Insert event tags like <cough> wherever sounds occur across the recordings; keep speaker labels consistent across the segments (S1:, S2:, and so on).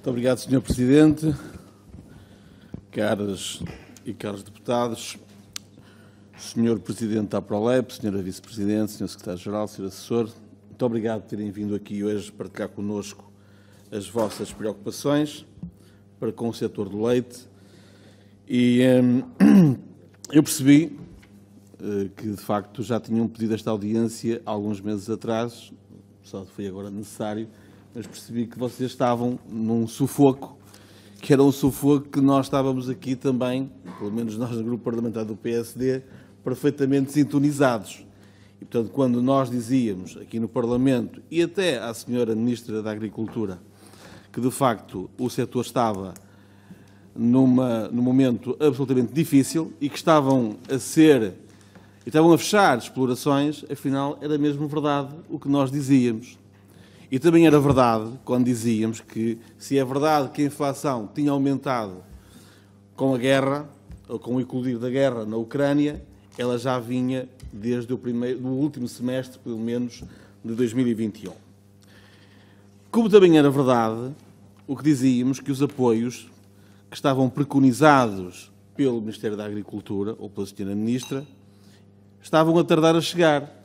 S1: Muito obrigado, Sr. Presidente, caras e caros deputados, Sr. Presidente da Prolep, Sra. Vice-Presidente, Sr. Secretário-Geral, Sr. Assessor, muito obrigado por terem vindo aqui hoje partilhar connosco as vossas preocupações para com o setor do leite. E hum, <clears throat> eu percebi eh, que, de facto, já tinham pedido esta audiência alguns meses atrás, só foi agora necessário, mas percebi que vocês estavam num sufoco, que era um sufoco que nós estávamos aqui também, pelo menos nós no grupo parlamentar do PSD, perfeitamente sintonizados. E, portanto, quando nós dizíamos aqui no Parlamento e até à senhora Ministra da Agricultura que, de facto, o setor estava numa, num momento absolutamente difícil e que estavam a ser, estavam a fechar explorações, afinal, era mesmo verdade o que nós dizíamos. E também era verdade quando dizíamos que, se é verdade que a inflação tinha aumentado com a guerra, ou com o eclodir da guerra na Ucrânia, ela já vinha desde o primeiro, do último semestre, pelo menos, de 2021. Como também era verdade o que dizíamos que os apoios que estavam preconizados pelo Ministério da Agricultura ou pela Sra. Ministra estavam a tardar a chegar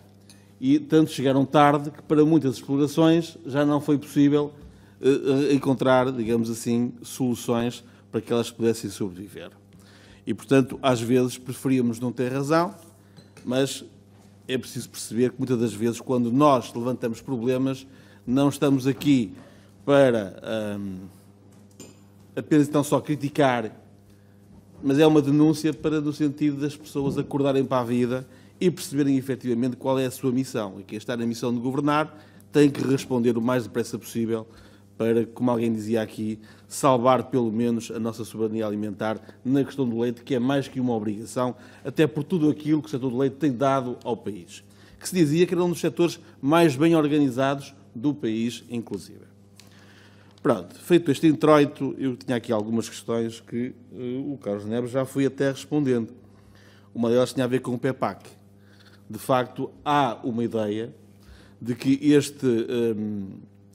S1: e tanto chegaram tarde que para muitas explorações já não foi possível eh, eh, encontrar, digamos assim, soluções para que elas pudessem sobreviver. E, portanto, às vezes preferíamos não ter razão, mas é preciso perceber que muitas das vezes, quando nós levantamos problemas, não estamos aqui para um, apenas então só criticar, mas é uma denúncia para no sentido das pessoas acordarem para a vida e perceberem efetivamente qual é a sua missão. E quem está na missão de governar tem que responder o mais depressa possível para, como alguém dizia aqui, salvar pelo menos a nossa soberania alimentar na questão do leite, que é mais que uma obrigação, até por tudo aquilo que o setor do leite tem dado ao país, que se dizia que era um dos setores mais bem organizados do país, inclusive. Pronto, feito este introito, eu tinha aqui algumas questões que uh, o Carlos Neves já foi até respondendo. Uma delas tinha a ver com o PEPAC de facto, há uma ideia de que este, hum,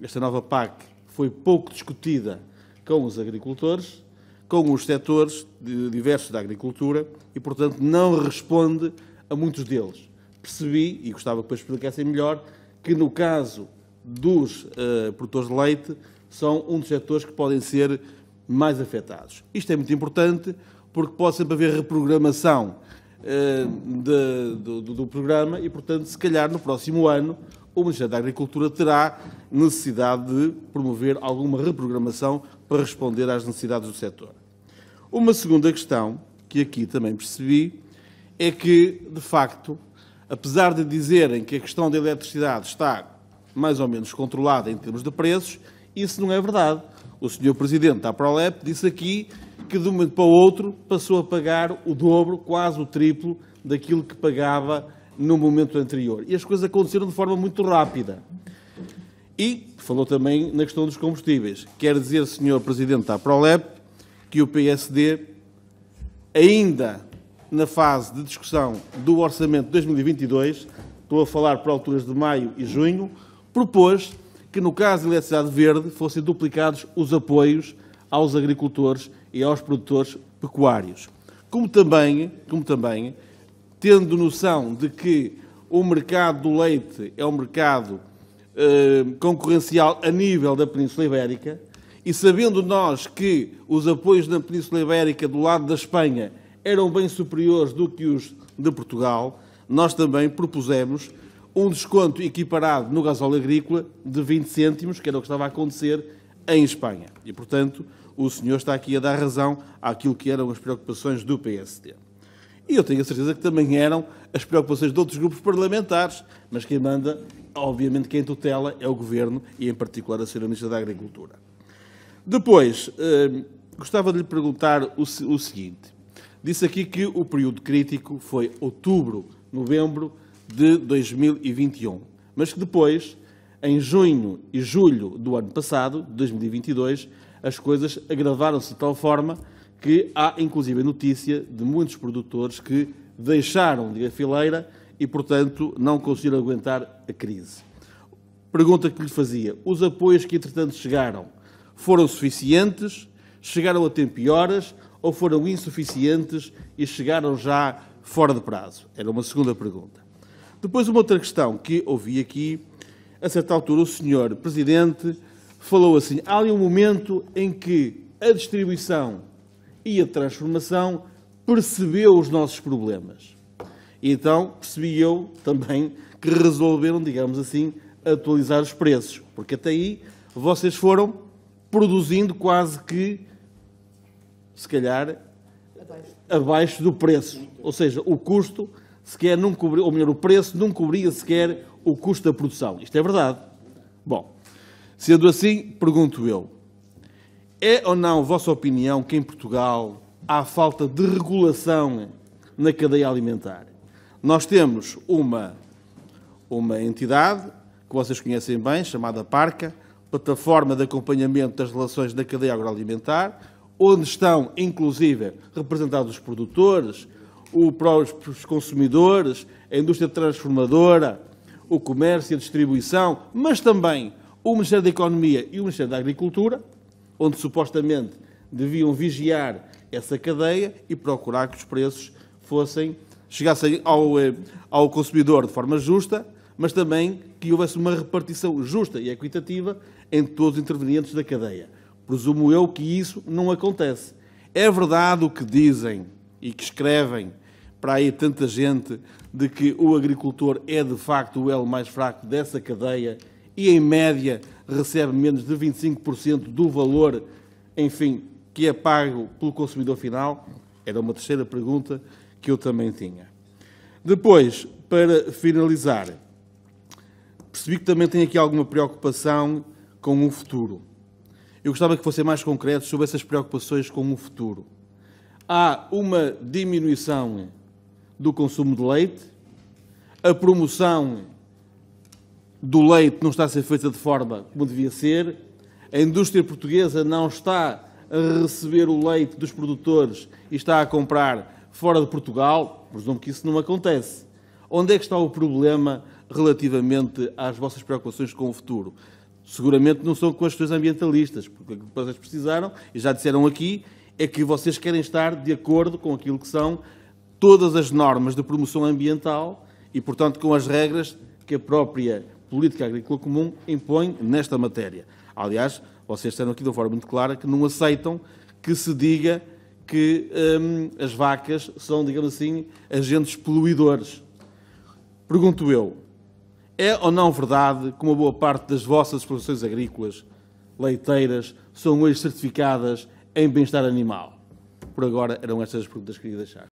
S1: esta nova PAC foi pouco discutida com os agricultores, com os setores diversos da agricultura e, portanto, não responde a muitos deles. Percebi, e gostava que explicassem melhor, que no caso dos uh, produtores de leite são um dos setores que podem ser mais afetados. Isto é muito importante porque pode sempre haver reprogramação eh, de, do, do, programa e, portanto, se calhar no próximo ano o Ministério da Agricultura terá necessidade de promover alguma reprogramação para responder às necessidades do setor. Uma segunda questão que aqui também percebi é que, de facto, apesar de dizerem que a questão da eletricidade está mais ou menos controlada em termos de preços, isso não é verdade. O Sr. Presidente da Prolep disse aqui que de um momento para o outro passou a pagar o dobro, quase o triplo, daquilo que pagava no momento anterior. E as coisas aconteceram de forma muito rápida. E falou também na questão dos combustíveis. Quer dizer, Sr. Presidente da Prolep, que o PSD, ainda na fase de discussão do Orçamento de 2022, estou a falar para alturas de maio e junho, propôs que, no caso da eletricidade verde, fossem duplicados os apoios aos agricultores e aos produtores pecuários. Como também, como também tendo noção de que o mercado do leite é um mercado eh, concorrencial a nível da Península Ibérica, e sabendo nós que os apoios na Península Ibérica do lado da Espanha eram bem superiores do que os de Portugal, nós também propusemos um desconto equiparado no gasóleo agrícola de 20 cêntimos, que era o que estava a acontecer em Espanha. E, portanto, o senhor está aqui a dar razão àquilo que eram as preocupações do PSD. E eu tenho a certeza que também eram as preocupações de outros grupos parlamentares, mas quem manda, obviamente, quem tutela é o Governo e, em particular, a Sra. Ministra da Agricultura. Depois, eh, gostava de lhe perguntar o, o seguinte. Disse aqui que o período crítico foi outubro, novembro de 2021, mas que depois, em junho e julho do ano passado, 2022, as coisas agravaram-se de tal forma que há, inclusive, notícia de muitos produtores que deixaram de a fileira e, portanto, não conseguiram aguentar a crise. Pergunta que lhe fazia: os apoios que, entretanto, chegaram foram suficientes? Chegaram a tempo e horas? Ou foram insuficientes e chegaram já fora de prazo? Era uma segunda pergunta. Depois, uma outra questão que ouvi aqui. A certa altura, o senhor Presidente falou assim: há ali um momento em que a distribuição e a transformação percebeu os nossos problemas. E então percebi eu também que resolveram, digamos assim, atualizar os preços, porque até aí vocês foram produzindo quase que, se calhar, abaixo, abaixo do preço. Ou seja, o custo sequer não cobria, ou melhor, o preço não cobria sequer o custo da produção. Isto é verdade. Bom, Sendo assim, pergunto eu: é ou não vossa opinião que em Portugal há falta de regulação na cadeia alimentar? Nós temos uma, uma entidade que vocês conhecem bem, chamada Parca, Plataforma de Acompanhamento das Relações da Cadeia Agroalimentar, onde estão, inclusive, representados os produtores, os consumidores, a indústria transformadora, o comércio e a distribuição, mas também o Ministério da Economia e o Ministério da Agricultura, onde supostamente deviam vigiar essa cadeia e procurar que os preços fossem chegassem ao, eh, ao consumidor de forma justa, mas também que houvesse uma repartição justa e equitativa entre todos os intervenientes da cadeia. Presumo eu que isso não acontece. É verdade o que dizem e que escrevem para aí tanta gente de que o agricultor é de facto o elo mais fraco dessa cadeia e, em média, recebe menos de 25% do valor, enfim, que é pago pelo consumidor final? Era uma terceira pergunta que eu também tinha. Depois, para finalizar, percebi que também tem aqui alguma preocupação com o futuro. Eu gostava que fossem mais concretos sobre essas preocupações com o futuro. Há uma diminuição do consumo de leite, a promoção do leite não está a ser feita de forma como devia ser, a indústria portuguesa não está a receber o leite dos produtores e está a comprar fora de Portugal, presumo que isso não acontece. Onde é que está o problema relativamente às vossas preocupações com o futuro? Seguramente não são com as questões ambientalistas, porque o que vocês precisaram, e já disseram aqui, é que vocês querem estar de acordo com aquilo que são todas as normas de promoção ambiental e, portanto, com as regras que a própria Política Agrícola Comum impõe nesta matéria. Aliás, vocês disseram aqui de uma forma muito clara que não aceitam que se diga que hum, as vacas são, digamos assim, agentes poluidores. Pergunto eu, é ou não verdade que uma boa parte das vossas explorações agrícolas, leiteiras, são hoje certificadas em bem-estar animal? Por agora eram estas as perguntas que queria deixar.